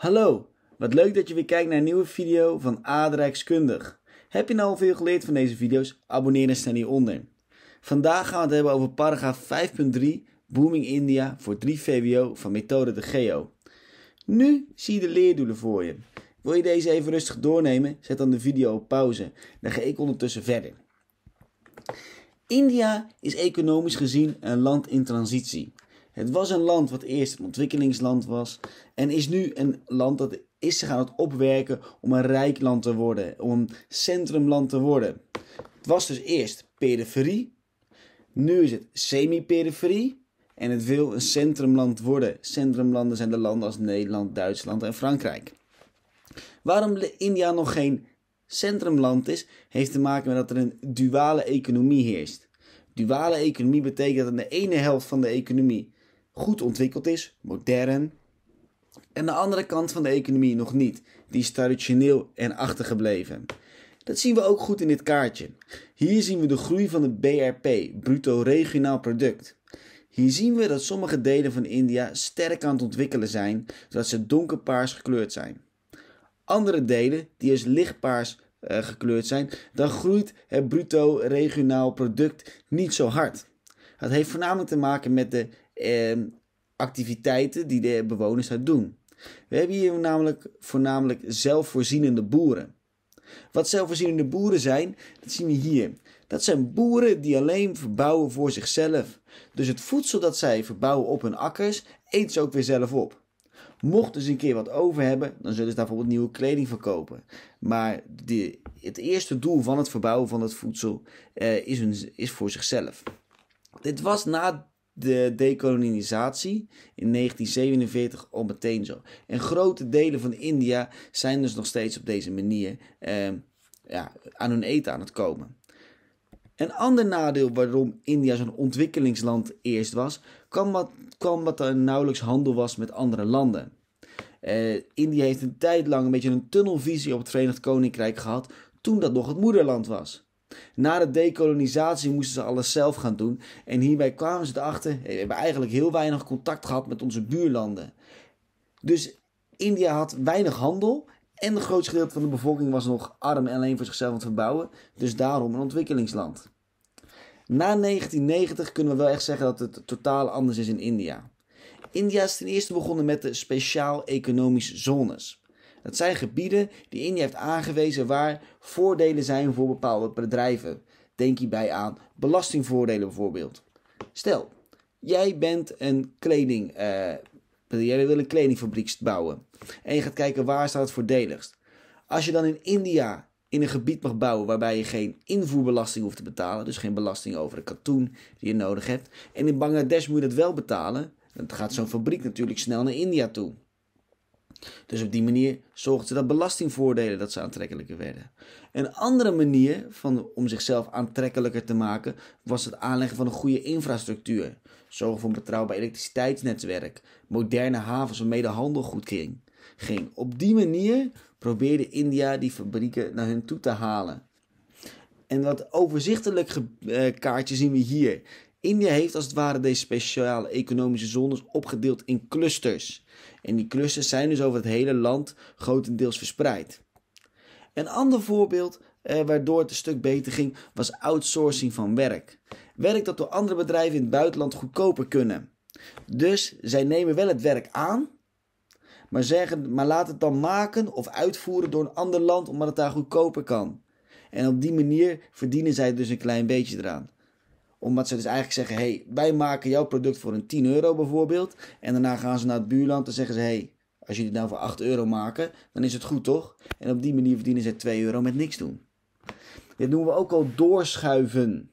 Hallo, wat leuk dat je weer kijkt naar een nieuwe video van Aardrijkskundig. Heb je nou al veel geleerd van deze video's? Abonneer dan staan hieronder. Vandaag gaan we het hebben over paragraaf 5.3 Booming India voor 3 VWO van methode de Geo. Nu zie je de leerdoelen voor je. Wil je deze even rustig doornemen? Zet dan de video op pauze. Dan ga ik ondertussen verder. India is economisch gezien een land in transitie. Het was een land wat eerst een ontwikkelingsland was en is nu een land dat is zich aan het opwerken om een rijk land te worden, om een centrumland te worden. Het was dus eerst periferie, nu is het semi-periferie en het wil een centrumland worden. Centrumlanden zijn de landen als Nederland, Duitsland en Frankrijk. Waarom India nog geen centrumland is, heeft te maken met dat er een duale economie heerst. Duale economie betekent dat aan de ene helft van de economie goed ontwikkeld is, modern. En de andere kant van de economie nog niet. Die is traditioneel en achtergebleven. Dat zien we ook goed in dit kaartje. Hier zien we de groei van het BRP, bruto regionaal product. Hier zien we dat sommige delen van India sterk aan het ontwikkelen zijn, zodat ze donkerpaars gekleurd zijn. Andere delen, die als lichtpaars eh, gekleurd zijn, dan groeit het bruto regionaal product niet zo hard. Dat heeft voornamelijk te maken met de Ehm, activiteiten die de bewoners daar doen. We hebben hier namelijk voornamelijk zelfvoorzienende boeren. Wat zelfvoorzienende boeren zijn, dat zien we hier. Dat zijn boeren die alleen verbouwen voor zichzelf. Dus het voedsel dat zij verbouwen op hun akkers, eet ze ook weer zelf op. Mochten ze dus een keer wat over hebben, dan zullen ze daar bijvoorbeeld nieuwe kleding verkopen. Maar de, het eerste doel van het verbouwen van het voedsel eh, is, is voor zichzelf. Dit was na de dekolonisatie in 1947 al meteen zo. En grote delen van India zijn dus nog steeds op deze manier ehm, ja, aan hun eten aan het komen. Een ander nadeel waarom India zo'n ontwikkelingsland eerst was, kwam wat, kwam wat er nauwelijks handel was met andere landen. Eh, India heeft een tijd lang een beetje een tunnelvisie op het Verenigd Koninkrijk gehad toen dat nog het moederland was. Na de decolonisatie moesten ze alles zelf gaan doen en hierbij kwamen ze erachter, we hebben eigenlijk heel weinig contact gehad met onze buurlanden. Dus India had weinig handel en een groot gedeelte van de bevolking was nog arm en alleen voor zichzelf aan het verbouwen, dus daarom een ontwikkelingsland. Na 1990 kunnen we wel echt zeggen dat het totaal anders is in India. India is ten eerste begonnen met de speciaal economische zones. Dat zijn gebieden die India heeft aangewezen waar voordelen zijn voor bepaalde bedrijven. Denk hierbij aan belastingvoordelen bijvoorbeeld. Stel, jij bent een kleding. Eh, jij wil een kledingfabriek bouwen. En je gaat kijken waar staat het voordeligst. Als je dan in India in een gebied mag bouwen waarbij je geen invoerbelasting hoeft te betalen, dus geen belasting over de katoen die je nodig hebt. En in Bangladesh moet je dat wel betalen, dan gaat zo'n fabriek natuurlijk snel naar India toe. Dus op die manier zorgden ze dat belastingvoordelen dat ze aantrekkelijker werden. Een andere manier van, om zichzelf aantrekkelijker te maken was het aanleggen van een goede infrastructuur. Zorgen voor een betrouwbaar elektriciteitsnetwerk, moderne havens waarmee de handel goed ging. Op die manier probeerde India die fabrieken naar hun toe te halen. En wat overzichtelijk eh, kaartje zien we hier. India heeft als het ware deze speciale economische zones opgedeeld in clusters. En die clusters zijn dus over het hele land grotendeels verspreid. Een ander voorbeeld eh, waardoor het een stuk beter ging was outsourcing van werk. Werk dat door andere bedrijven in het buitenland goedkoper kunnen. Dus zij nemen wel het werk aan, maar, zeggen, maar laat het dan maken of uitvoeren door een ander land omdat het daar goedkoper kan. En op die manier verdienen zij dus een klein beetje eraan omdat ze dus eigenlijk zeggen, hey, wij maken jouw product voor een 10 euro bijvoorbeeld. En daarna gaan ze naar het buurland en zeggen ze, hey, als jullie het nou voor 8 euro maken, dan is het goed toch? En op die manier verdienen ze 2 euro met niks doen. Dit noemen we ook al doorschuiven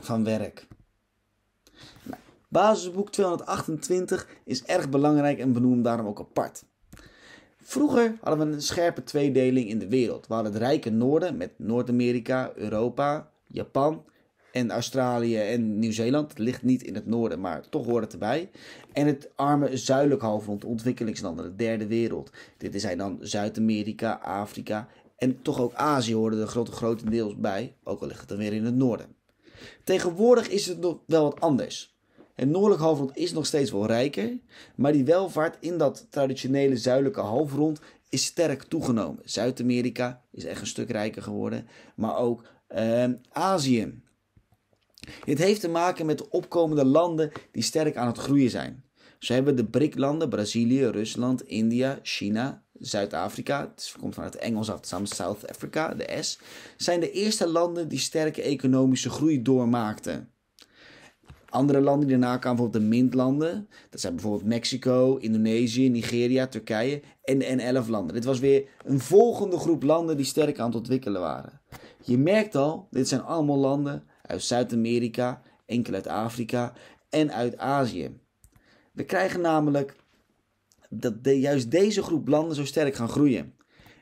van werk. Nou, basisboek 228 is erg belangrijk en benoem daarom ook apart. Vroeger hadden we een scherpe tweedeling in de wereld. We hadden het rijke noorden met Noord-Amerika, Europa, Japan en Australië en Nieuw-Zeeland. Het ligt niet in het noorden, maar toch hoort het erbij. En het arme zuidelijk halfrond, ontwikkelingslanden, de derde wereld. Dit zijn dan Zuid-Amerika, Afrika en toch ook Azië hoorden er grote, grotendeels bij, ook al ligt het dan weer in het noorden. Tegenwoordig is het nog wel wat anders. Het noordelijk halfrond is nog steeds wel rijker, maar die welvaart in dat traditionele zuidelijke halfrond is sterk toegenomen. Zuid-Amerika is echt een stuk rijker geworden, maar ook ehm, Azië dit heeft te maken met de opkomende landen die sterk aan het groeien zijn. Zo hebben de BRIC-landen Brazilië, Rusland, India, China, Zuid-Afrika, het komt vanuit het Engels af, samen South Africa, de S, zijn de eerste landen die sterke economische groei doormaakten. Andere landen die daarna kwamen, bijvoorbeeld de MINT-landen, dat zijn bijvoorbeeld Mexico, Indonesië, Nigeria, Turkije en de N11-landen. Dit was weer een volgende groep landen die sterk aan het ontwikkelen waren. Je merkt al, dit zijn allemaal landen uit Zuid-Amerika, enkele uit Afrika en uit Azië. We krijgen namelijk dat de, juist deze groep landen zo sterk gaan groeien.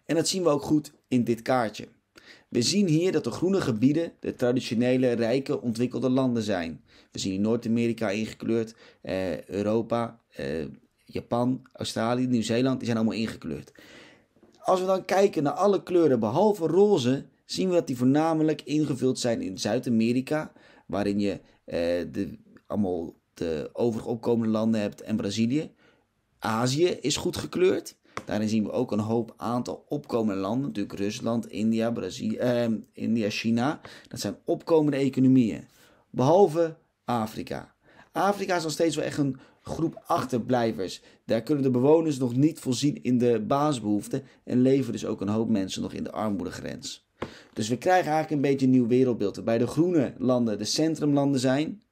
En dat zien we ook goed in dit kaartje. We zien hier dat de groene gebieden de traditionele rijke ontwikkelde landen zijn. We zien Noord-Amerika ingekleurd, eh, Europa, eh, Japan, Australië, Nieuw-Zeeland, die zijn allemaal ingekleurd. Als we dan kijken naar alle kleuren behalve roze, zien we dat die voornamelijk ingevuld zijn in Zuid-Amerika, waarin je eh, de, allemaal de overig opkomende landen hebt en Brazilië. Azië is goed gekleurd. Daarin zien we ook een hoop aantal opkomende landen, natuurlijk Rusland, India, Brazilië, ehm, India, China. Dat zijn opkomende economieën, behalve Afrika. Afrika is nog steeds wel echt een groep achterblijvers. Daar kunnen de bewoners nog niet voorzien in de basisbehoeften en leven dus ook een hoop mensen nog in de armoedegrens. Dus we krijgen eigenlijk een beetje een nieuw wereldbeeld. Waarbij de groene landen de centrumlanden zijn.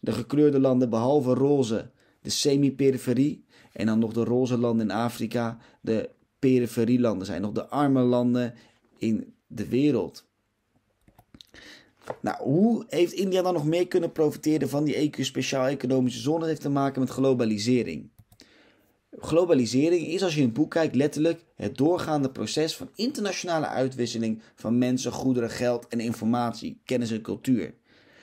De gekleurde landen behalve roze, de semi-periferie. En dan nog de roze landen in Afrika, de periferielanden zijn. Nog de arme landen in de wereld. Nou, hoe heeft India dan nog meer kunnen profiteren van die EQ-speciaal economische zone? Dat heeft te maken met globalisering. Globalisering is als je in het boek kijkt letterlijk het doorgaande proces van internationale uitwisseling van mensen, goederen, geld en informatie, kennis en cultuur.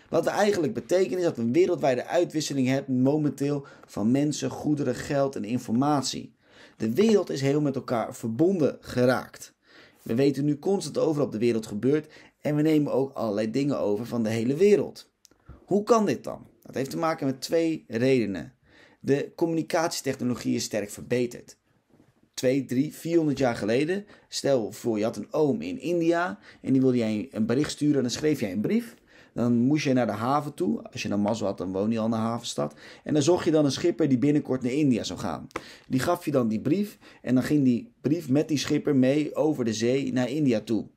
Wat dat eigenlijk betekent is dat we een wereldwijde uitwisseling hebben momenteel van mensen, goederen, geld en informatie. De wereld is heel met elkaar verbonden geraakt. We weten nu constant over op de wereld gebeurt en we nemen ook allerlei dingen over van de hele wereld. Hoe kan dit dan? Dat heeft te maken met twee redenen. De communicatietechnologie is sterk verbeterd. 2, 3, 400 jaar geleden, stel voor je had een oom in India en die wilde jij een bericht sturen, dan schreef jij een brief. Dan moest je naar de haven toe. Als je dan mazzel had, dan woon je al in de havenstad. En dan zocht je dan een schipper die binnenkort naar India zou gaan. Die gaf je dan die brief. En dan ging die brief met die schipper mee over de zee naar India toe.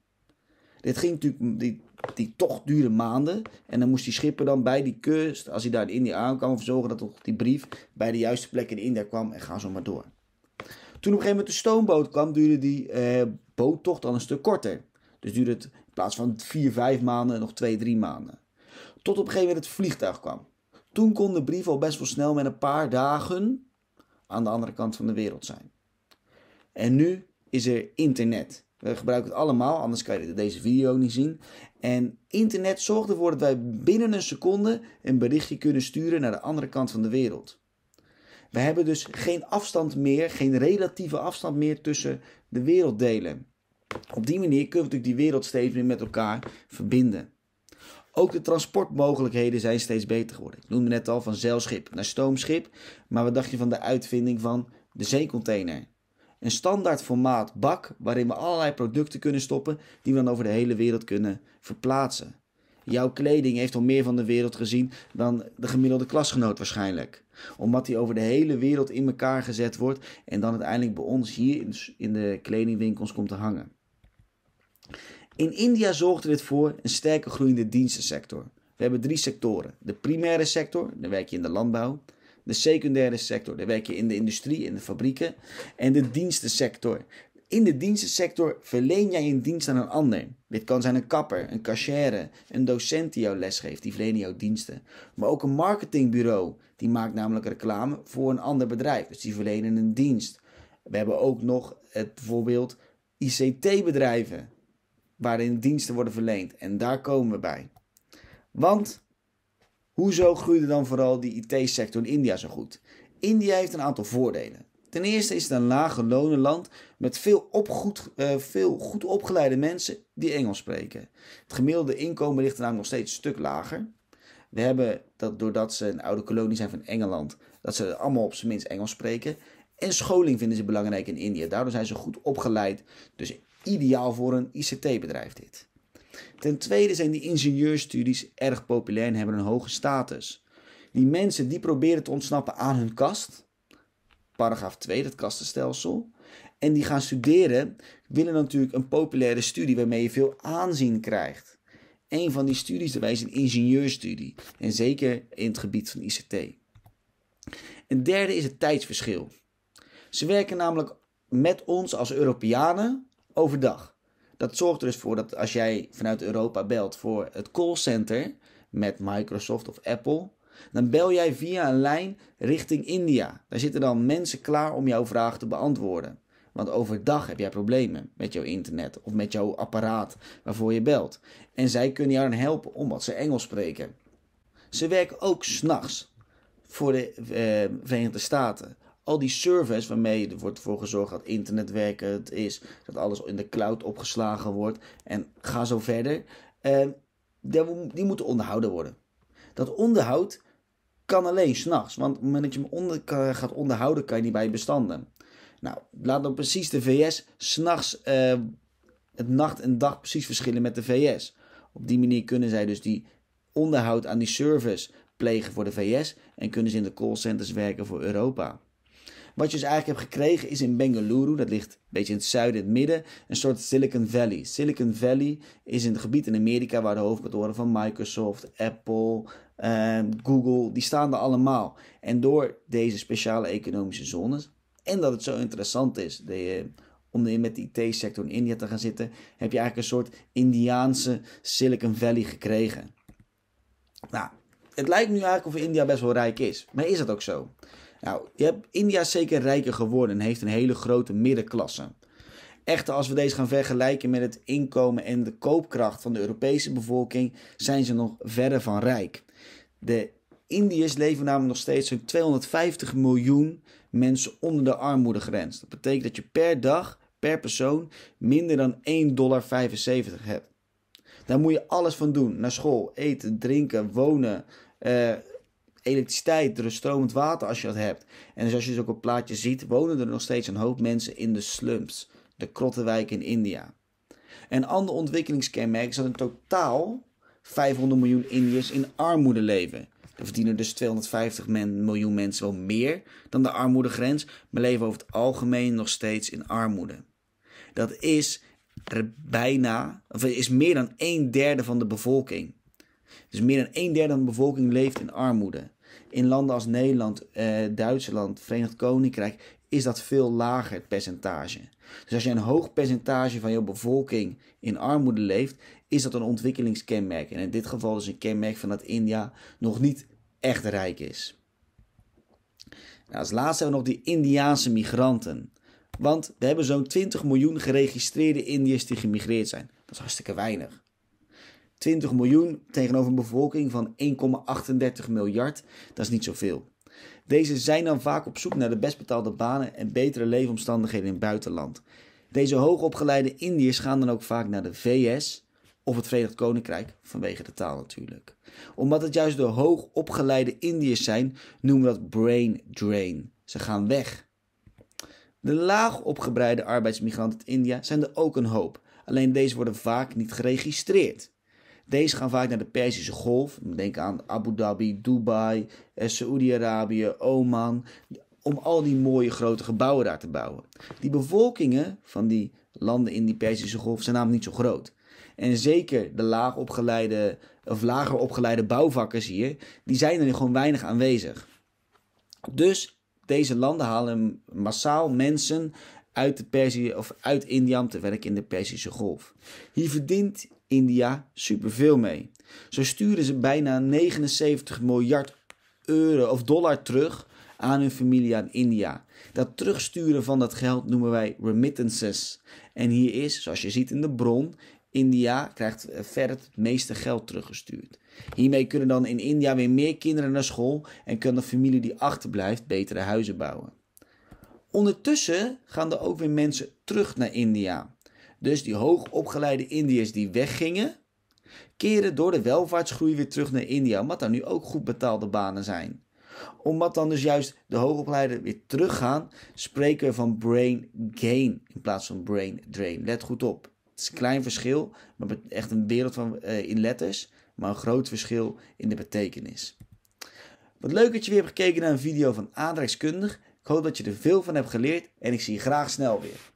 Dit ging natuurlijk, die die tocht duurde maanden. En dan moest die schipper dan bij die kust, als hij daar in India aankwam, zorgen dat toch die brief bij de juiste plek in India kwam en ga zo maar door. Toen op een gegeven moment de stoomboot kwam, duurde die eh, boottocht al een stuk korter. Dus duurde het in plaats van 4, 5 maanden nog 2, 3 maanden. Tot op een gegeven moment het vliegtuig kwam. Toen kon de brief al best wel snel met een paar dagen aan de andere kant van de wereld zijn. En nu is er internet. We eh, gebruiken het allemaal, anders kan je deze video niet zien. En internet zorgt ervoor dat wij binnen een seconde een berichtje kunnen sturen naar de andere kant van de wereld. We hebben dus geen afstand meer, geen relatieve afstand meer tussen de werelddelen. Op die manier kunnen we natuurlijk die wereld steeds meer met elkaar verbinden. Ook de transportmogelijkheden zijn steeds beter geworden. Ik noemde net al van zeilschip naar stoomschip, maar wat dacht je van de uitvinding van de zeecontainer? een standaard formaat bak waarin we allerlei producten kunnen stoppen die we dan over de hele wereld kunnen verplaatsen. Jouw kleding heeft al meer van de wereld gezien dan de gemiddelde klasgenoot waarschijnlijk. Omdat die over de hele wereld in elkaar gezet wordt en dan uiteindelijk bij ons hier in de kledingwinkels komt te hangen. In India zorgde dit voor een sterke groeiende dienstensector. We hebben drie sectoren. De primaire sector, daar werk je in de landbouw. De secundaire sector, daar werk je in de industrie, in de fabrieken. En de dienstensector. In de dienstensector verleen jij een dienst aan een ander. Dit kan zijn een kapper, een cashier, een docent die jou lesgeeft, die verlenen jouw diensten. Maar ook een marketingbureau, die maakt namelijk reclame voor een ander bedrijf. Dus die verlenen een dienst. We hebben ook nog het voorbeeld ICT-bedrijven, waarin diensten worden verleend. En daar komen we bij. Want Hoezo groeide dan vooral die IT-sector in India zo goed? India heeft een aantal voordelen. Ten eerste is het een lage lonenland met veel, goed, eh, veel goed opgeleide mensen die Engels spreken. Het gemiddelde inkomen ligt namelijk nog steeds een stuk lager. We hebben dat doordat ze een oude kolonie zijn van Engeland, dat ze allemaal op zijn minst Engels spreken. En scholing vinden ze belangrijk in India. Daardoor zijn ze goed opgeleid. Dus ideaal voor een ICT-bedrijf dit. Ten tweede zijn die ingenieurstudies erg populair en hebben een hoge status. Die mensen die proberen te ontsnappen aan hun kast, paragraaf 2, dat kastenstelsel, en die gaan studeren, willen natuurlijk een populaire studie waarmee je veel aanzien krijgt. Een van die studies daarbij is een ingenieurstudie, en zeker in het gebied van ICT. Een derde is het tijdsverschil. Ze werken namelijk met ons als Europeanen overdag dat zorgt er dus voor dat als jij vanuit Europa belt voor het callcenter met Microsoft of Apple, dan bel jij via een lijn richting India. Daar zitten dan mensen klaar om jouw vraag te beantwoorden. Want overdag heb jij problemen met jouw internet of met jouw apparaat waarvoor je belt. En zij kunnen jou dan helpen omdat ze Engels spreken. Ze werken ook s'nachts voor de eh, Verenigde Staten al die service waarmee er wordt voor gezorgd dat internet werkend is, dat alles in de cloud opgeslagen wordt en ga zo verder, eh, die moeten onderhouden worden. Dat onderhoud kan alleen s'nachts, want op het moment dat je hem onder, gaat onderhouden kan je niet bij bestanden. Nou, laat dan precies de VS s'nachts eh, het nacht en dag precies verschillen met de VS. Op die manier kunnen zij dus die onderhoud aan die service plegen voor de VS en kunnen ze in de callcenters werken voor Europa. Wat je dus eigenlijk hebt gekregen is in Bengaluru, dat ligt een beetje in het zuiden, het midden, een soort Silicon Valley. Silicon Valley is een gebied in Amerika waar de hoofdkantoren van Microsoft, Apple, eh, Google, die staan er allemaal. En door deze speciale economische zones en dat het zo interessant is de, eh, om met de IT-sector in India te gaan zitten, heb je eigenlijk een soort Indiaanse Silicon Valley gekregen. Nou, het lijkt nu eigenlijk of India best wel rijk is, maar is dat ook zo? Nou, je hebt, India is zeker rijker geworden en heeft een hele grote middenklasse. Echter, als we deze gaan vergelijken met het inkomen en de koopkracht van de Europese bevolking, zijn ze nog verre van rijk. De Indiërs leven namelijk nog steeds zo'n 250 miljoen mensen onder de armoedegrens. Dat betekent dat je per dag, per persoon, minder dan 1,75 dollar hebt. Daar moet je alles van doen. Naar school, eten, drinken, wonen, eh, elektriciteit, er is stromend water als je dat hebt. En zoals dus je dus ook op het plaatje ziet, wonen er nog steeds een hoop mensen in de slums, de krottenwijken in India. Een ander ontwikkelingskenmerk is dat in totaal 500 miljoen Indiërs in armoede leven. Er verdienen dus 250 miljoen mensen wel meer dan de armoedegrens, maar leven over het algemeen nog steeds in armoede. Dat is bijna, of is meer dan een derde van de bevolking. Dus meer dan een derde van de bevolking leeft in armoede. In landen als Nederland, eh, Duitsland, Verenigd Koninkrijk is dat veel lager, het percentage. Dus als je een hoog percentage van je bevolking in armoede leeft, is dat een ontwikkelingskenmerk. En in dit geval is dus een kenmerk van dat India nog niet echt rijk is. Nou, als laatste hebben we nog die Indiaanse migranten. Want we hebben zo'n 20 miljoen geregistreerde Indiërs die gemigreerd zijn. Dat is hartstikke weinig. 20 miljoen tegenover een bevolking van 1,38 miljard, dat is niet zoveel. Deze zijn dan vaak op zoek naar de best betaalde banen en betere leefomstandigheden in het buitenland. Deze hoogopgeleide Indiërs gaan dan ook vaak naar de VS of het Verenigd Koninkrijk, vanwege de taal natuurlijk. Omdat het juist de hoogopgeleide Indiërs zijn, noemen we dat brain drain. Ze gaan weg. De laagopgebreide arbeidsmigranten uit India zijn er ook een hoop, alleen deze worden vaak niet geregistreerd. Deze gaan vaak naar de Perzische Golf. Denk aan Abu Dhabi, Dubai, eh, Saoedi-Arabië, Oman. Om al die mooie grote gebouwen daar te bouwen. Die bevolkingen van die landen in die Perzische Golf zijn namelijk niet zo groot. En zeker de laag opgeleide, of lager opgeleide bouwvakkers hier, die zijn er gewoon weinig aanwezig. Dus deze landen halen massaal mensen uit, de Persie, of uit India om te werken in de Perzische Golf. Hier verdient India superveel mee. Zo sturen ze bijna 79 miljard euro of dollar terug aan hun familie aan India. Dat terugsturen van dat geld noemen wij remittances. En hier is, zoals je ziet in de bron, India krijgt eh, verder het meeste geld teruggestuurd. Hiermee kunnen dan in India weer meer kinderen naar school en kan de familie die achterblijft betere huizen bouwen. Ondertussen gaan er ook weer mensen terug naar India. Dus die hoogopgeleide Indiërs die weggingen, keren door de welvaartsgroei weer terug naar India, omdat daar nu ook goed betaalde banen zijn. Omdat dan dus juist de hoogopgeleiden weer teruggaan, spreken we van brain gain in plaats van brain drain. Let goed op. Het is een klein verschil, maar echt een wereld van, eh, in letters, maar een groot verschil in de betekenis. Wat leuk dat je weer hebt gekeken naar een video van Aardrijkskundig. Ik hoop dat je er veel van hebt geleerd en ik zie je graag snel weer.